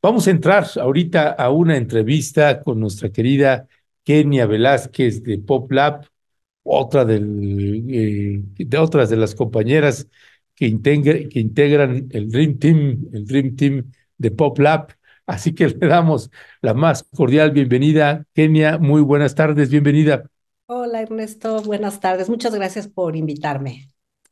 Vamos a entrar ahorita a una entrevista con nuestra querida Kenia Velázquez de Lab, otra eh, de otras de las compañeras que, integran el Dream Team, el Dream Team de PopLab. Así que le damos la más cordial bienvenida. Kenia, muy buenas tardes, bienvenida. Hola Ernesto, buenas tardes. Muchas gracias por invitarme.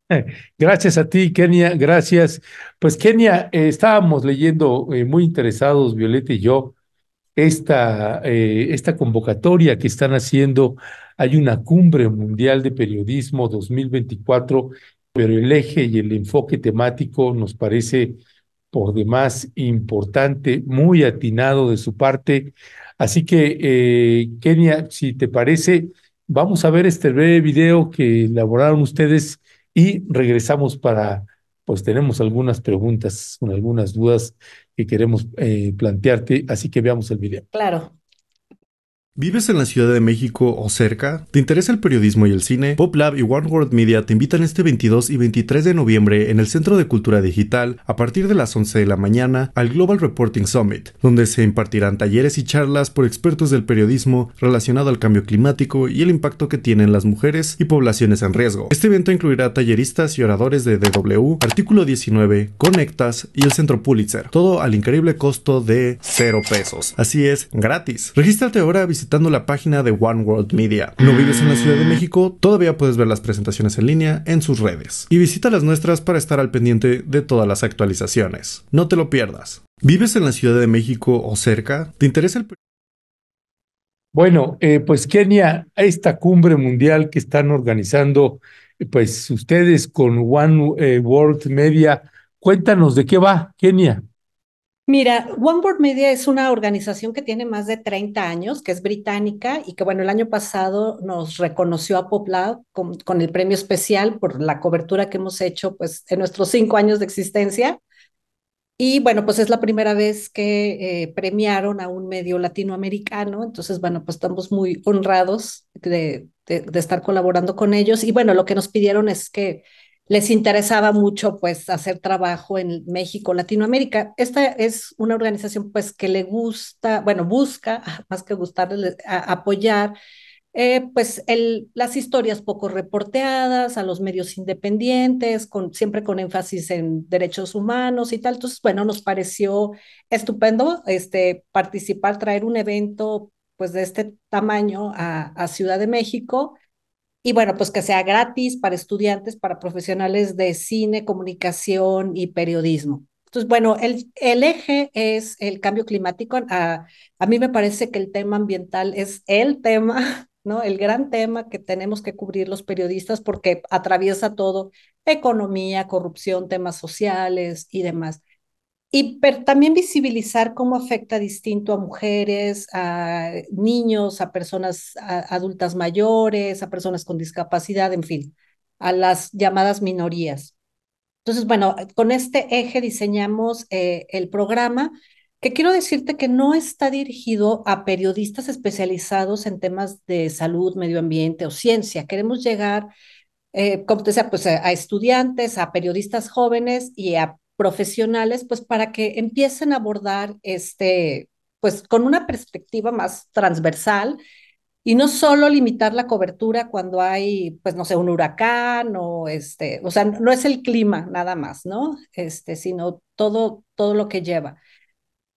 Gracias a ti, Kenia, gracias. Pues Kenia, eh, estábamos leyendo eh, muy interesados, Violeta y yo, esta, eh, esta convocatoria que están haciendo. Hay una cumbre mundial de periodismo 2024, pero el eje y el enfoque temático nos parece por demás importante, muy atinado de su parte. Así que, Kenia, si te parece, vamos a ver este breve video que elaboraron ustedes y regresamos para, pues tenemos algunas preguntas, algunas dudas que queremos eh, plantearte, así que veamos el video. Claro. ¿Vives en la Ciudad de México o cerca? ¿Te interesa el periodismo y el cine? PopLab y One World Media te invitan este 22 y 23 de noviembre en el Centro de Cultura Digital, a partir de las 11 de la mañana, al Global Reporting Summit, donde se impartirán talleres y charlas por expertos del periodismo relacionado al cambio climático y el impacto que tienen las mujeres y poblaciones en riesgo. Este evento incluirá talleristas y oradores de DW, Artículo 19, Conectas y el Centro Pulitzer, todo al increíble costo de 0 pesos. Así es, gratis. Regístrate ahora visitar visitando la página de One World Media. No vives en la Ciudad de mm. México, todavía puedes ver las presentaciones en línea en sus redes. Y visita las nuestras para estar al pendiente de todas las actualizaciones. No te lo pierdas. ¿Vives en la Ciudad de México o cerca? ¿Te interesa el... Bueno, eh, pues Kenia, esta cumbre mundial que están organizando, pues ustedes con One eh, World Media, cuéntanos de qué va, Kenia. Mira, One World Media es una organización que tiene más de 30 años, que es británica y que, bueno, el año pasado nos reconoció a Poplab con, el premio especial por la cobertura que hemos hecho pues, en nuestros cinco años de existencia. Y bueno, pues es la primera vez que eh, premiaron a un medio latinoamericano, entonces bueno, pues estamos muy honrados de estar colaborando con ellos. Y bueno, lo que nos pidieron es que les interesaba mucho pues hacer trabajo en México, Latinoamérica. Esta es una organización pues que le gusta, bueno, busca, más que gustarle, apoyar eh, pues las historias poco reporteadas, a los medios independientes, con, siempre con énfasis en derechos humanos y tal. Entonces, bueno, nos pareció estupendo este, participar, traer un evento pues de este tamaño a Ciudad de México y bueno, pues que sea gratis para estudiantes, para profesionales de cine, comunicación y periodismo. Entonces, bueno, el, eje es el cambio climático. A, ah, a mí me parece que el tema ambiental es el tema ¿no? El gran tema que tenemos que cubrir los periodistas porque atraviesa todo, economía, corrupción, temas sociales y demás. Y también visibilizar cómo afecta distinto a mujeres, a niños, a personas adultas mayores, a personas con discapacidad, en fin, a las llamadas minorías. Entonces, bueno, con este eje diseñamos eh, el programa, que quiero decirte que no está dirigido a periodistas especializados en temas de salud, medio ambiente o ciencia. Queremos llegar eh, como te decía, pues a, estudiantes, a periodistas jóvenes y a profesionales, pues para que empiecen a abordar este, pues con una perspectiva más transversal y no solo limitar la cobertura cuando hay, pues no sé, un huracán o este, o sea, no es el clima nada más, ¿no? Este, sino todo, todo lo que lleva.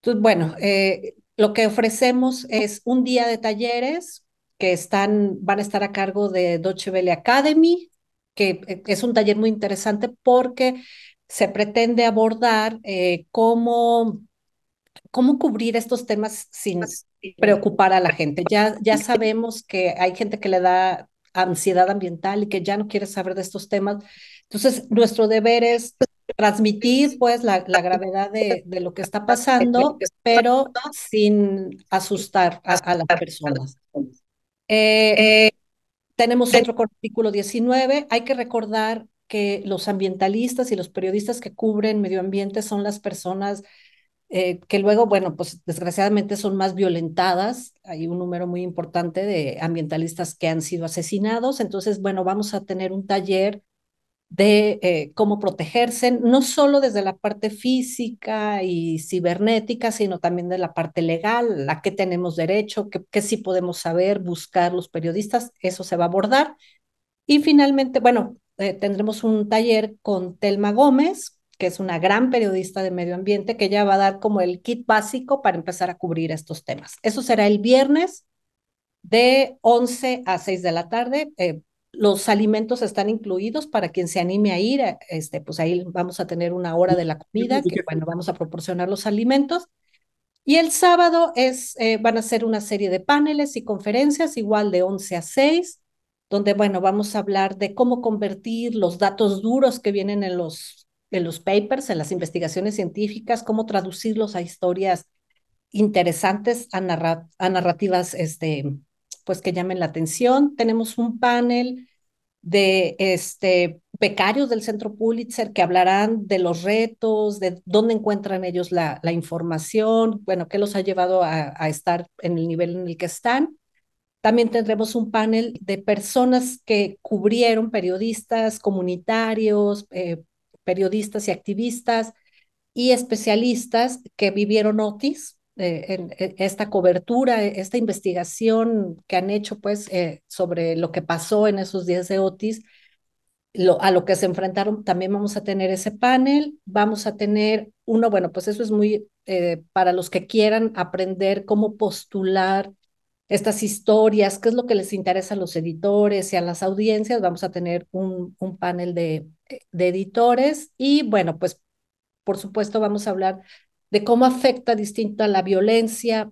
Entonces, bueno, eh, lo que ofrecemos es un día de talleres que están, van a estar a cargo de Deutsche Welle Academy, que eh, es un taller muy interesante porque se pretende abordar eh, cómo, cómo cubrir estos temas sin preocupar a la gente. Ya, ya sabemos que hay gente que le da ansiedad ambiental y que ya no quiere saber de estos temas. Entonces, nuestro deber es transmitir pues la, gravedad de, lo que está pasando, pero sin asustar a, las personas. Eh, eh, tenemos otro artículo 19. Hay que recordar que los ambientalistas y los periodistas que cubren medio ambiente son las personas eh, que luego, bueno, pues desgraciadamente son más violentadas. Hay un número muy importante de ambientalistas que han sido asesinados. Entonces, bueno, vamos a tener un taller de eh, cómo protegerse, no solo desde la parte física y cibernética, sino también de la parte legal, a qué tenemos derecho, qué sí podemos saber, buscar los periodistas, eso se va a abordar. Y finalmente, bueno, eh, tendremos un taller con Telma Gómez, que es una gran periodista de medio ambiente, que ya va a dar como el kit básico para empezar a cubrir estos temas. Eso será el viernes de 11 a 6 de la tarde. Eh, los alimentos están incluidos para quien se anime a ir, este, pues ahí vamos a tener una hora de la comida, que bueno, vamos a proporcionar los alimentos. Y el sábado es, eh, van a ser una serie de paneles y conferencias, igual de 11 a 6 donde, bueno, vamos a hablar de cómo convertir los datos duros que vienen en los, en los papers, en las investigaciones científicas, cómo traducirlos a historias interesantes, a, narrativas, este, pues que llamen la atención. Tenemos un panel de este, becarios del Centro Pulitzer que hablarán de los retos, de dónde encuentran ellos la, información, bueno, qué los ha llevado a, a, estar en el nivel en el que están. También tendremos un panel de personas que cubrieron periodistas comunitarios, eh, periodistas y activistas y especialistas que vivieron Otis, eh, en, e, esta cobertura, esta investigación que han hecho pues eh, sobre lo que pasó en esos días de Otis, a lo que se enfrentaron, también vamos a tener ese panel, vamos a tener uno, bueno, pues eso es muy para los que quieran aprender cómo postular estas historias, qué es lo que les interesa a los editores y a las audiencias. Vamos a tener un, panel de, editores y bueno, pues por supuesto vamos a hablar de cómo afecta distinta la violencia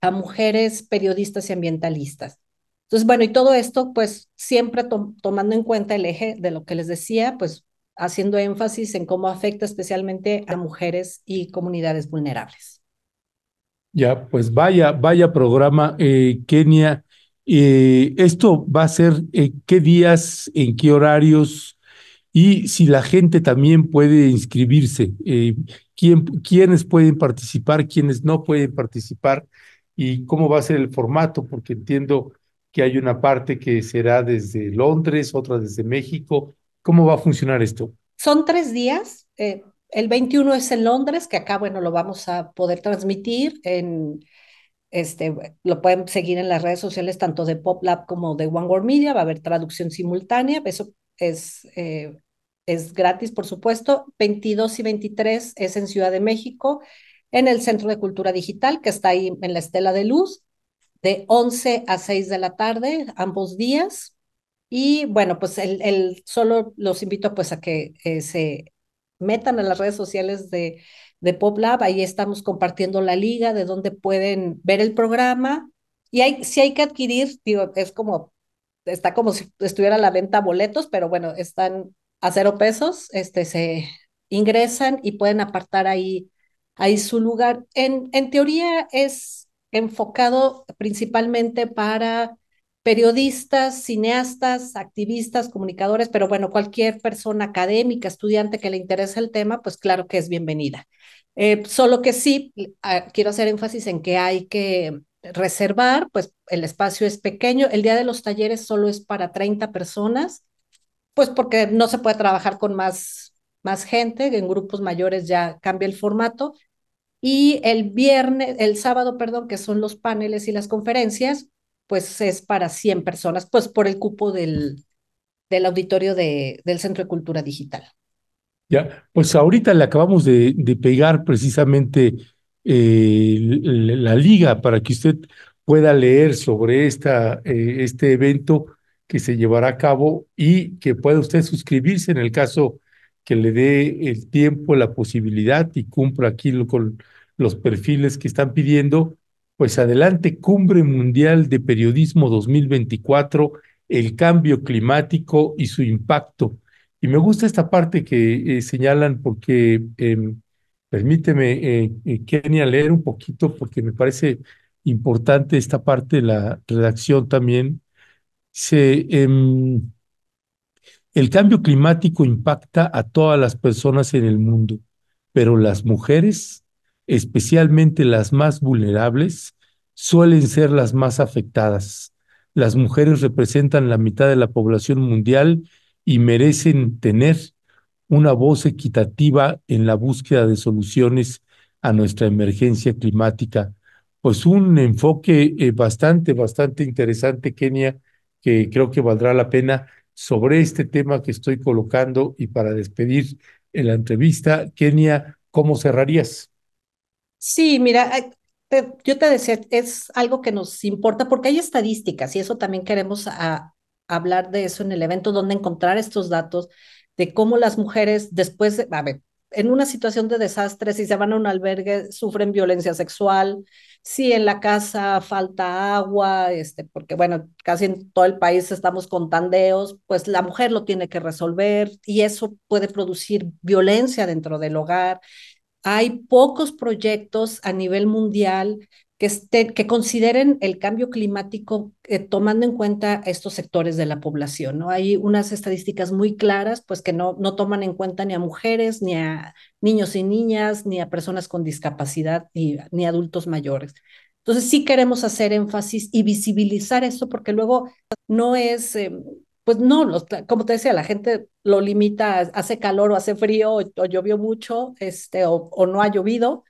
a mujeres periodistas y ambientalistas. Entonces, bueno, y todo esto, pues siempre tomando en cuenta el eje de lo que les decía, pues haciendo énfasis en cómo afecta especialmente a mujeres y comunidades vulnerables. Ya, pues vaya, vaya programa, eh, Kenia. Eh, esto va a ser eh, qué días, en qué horarios y si la gente también puede inscribirse, quién, quiénes pueden participar, quiénes no pueden participar y cómo va a ser el formato, porque entiendo que hay una parte que será desde Londres, otra desde México. ¿Cómo va a funcionar esto? Son tres días, el 21 es en Londres, que acá, bueno, lo vamos a poder transmitir en... Este, lo pueden seguir en las redes sociales tanto de PopLab como de One World Media, va a haber traducción simultánea, eso es, eh, es gratis, por supuesto. 22 y 23 es en Ciudad de México, en el Centro de Cultura Digital, que está ahí en la Estela de Luz, de 11 a 6 de la tarde, ambos días. Y bueno, pues el, solo los invito pues a que eh, se metan en las redes sociales de, de PopLab, ahí estamos compartiendo la liga de dónde pueden ver el programa. Y hay, si hay que adquirir, digo, es como, está como si estuviera a la venta boletos, pero bueno, están a cero pesos, este, se ingresan y pueden apartar ahí, ahí su lugar. En, en teoría es enfocado principalmente para periodistas, cineastas, activistas, comunicadores, pero bueno, cualquier persona académica, estudiante que le interese el tema, pues claro que es bienvenida. Eh, solo que sí, quiero hacer énfasis en que hay que reservar, pues el espacio es pequeño, el día de los talleres solo es para 30 personas, pues porque no se puede trabajar con más, más gente, en grupos mayores ya cambia el formato. Y el viernes, el sábado, perdón, que son los paneles y las conferencias, pues es para 100 personas, pues por el cupo del, del auditorio de, del Centro de Cultura Digital. Ya, pues ahorita le acabamos de, pegar precisamente eh, la liga para que usted pueda leer sobre esta, eh, este evento que se llevará a cabo y que pueda usted suscribirse en el caso que le dé el tiempo, la posibilidad y cumpla aquí con los perfiles que están pidiendo pues adelante, Cumbre Mundial de Periodismo 2024, el cambio climático y su impacto. Y me gusta esta parte que eh, señalan porque, em, permíteme, eh, eh, Kenia, leer un poquito porque me parece importante esta parte de la redacción también. Se, em, el cambio climático impacta a todas las personas en el mundo, pero las mujeres especialmente las más vulnerables, suelen ser las más afectadas. Las mujeres representan la mitad de la población mundial y merecen tener una voz equitativa en la búsqueda de soluciones a nuestra emergencia climática. Pues un enfoque eh, bastante, bastante interesante, Kenia, que creo que valdrá la pena sobre este tema que estoy colocando y para despedir en la entrevista, Kenia, ¿cómo cerrarías? Sí, mira, yo te decía, es algo que nos importa porque hay estadísticas y eso también queremos hablar de eso en el evento, donde encontrar estos datos de cómo las mujeres después, a ver, en una situación de desastre, si se van a un albergue, sufren violencia sexual, si en la casa falta agua, este, porque bueno, casi en todo el país estamos con tandeos, pues la mujer lo tiene que resolver y eso puede producir violencia dentro del hogar. Hay pocos proyectos a nivel mundial que, que consideren el cambio climático eh, tomando en cuenta estos sectores de la población. ¿no? Hay unas estadísticas muy claras pues, que no, no toman en cuenta ni a mujeres, ni a niños y niñas, ni a personas con discapacidad, ni, ni adultos mayores. Entonces sí queremos hacer énfasis y visibilizar esto porque luego no es... Em, pues no, como te decía, la gente lo limita, hace calor o hace frío, o, llovió mucho, este, o, no ha llovido,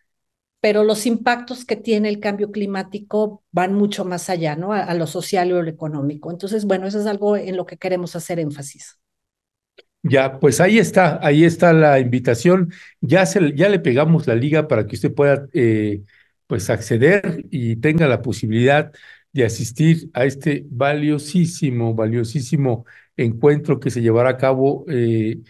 pero los impactos que tiene el cambio climático van mucho más allá, ¿no? A, lo social y a lo económico. Entonces, bueno, eso es algo en lo que queremos hacer énfasis. Ya, pues ahí está, ahí está la invitación. Ya, se, ya le pegamos la liga para que usted pueda eh, pues acceder y tenga la posibilidad de asistir a este valiosísimo, valiosísimo encuentro que se llevará a cabo eh,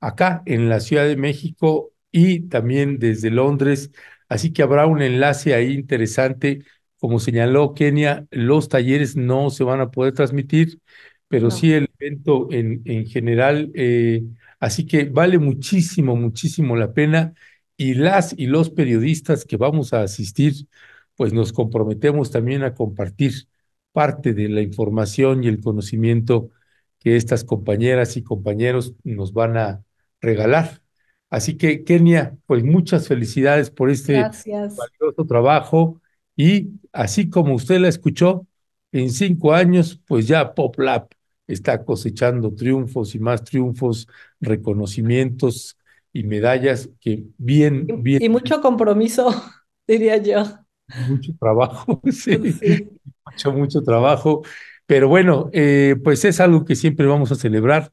acá en la Ciudad de México y también desde Londres. Así que habrá un enlace ahí interesante. Como señaló Kenia, los talleres no se van a poder transmitir, pero sí el evento en, en general. Eh, así que vale muchísimo, muchísimo la pena. Y las y los periodistas que vamos a asistir, pues nos comprometemos también a compartir parte de la información y el conocimiento que estas compañeras y compañeros nos van a regalar. Así que, Kenia, pues muchas felicidades por este valioso trabajo y así como usted la escuchó, en cinco años, pues ya PopLab está cosechando triunfos y más triunfos, reconocimientos y medallas que bien, bien. Y mucho compromiso, diría yo. Mucho trabajo, sí. Mucho, mucho trabajo. Pero bueno, eh, pues es algo que siempre vamos a celebrar.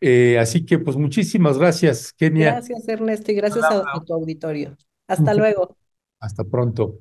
Eh, así que pues muchísimas gracias, Kenia. Gracias, Ernesto, y gracias a tu auditorio. Hasta luego. Hasta pronto.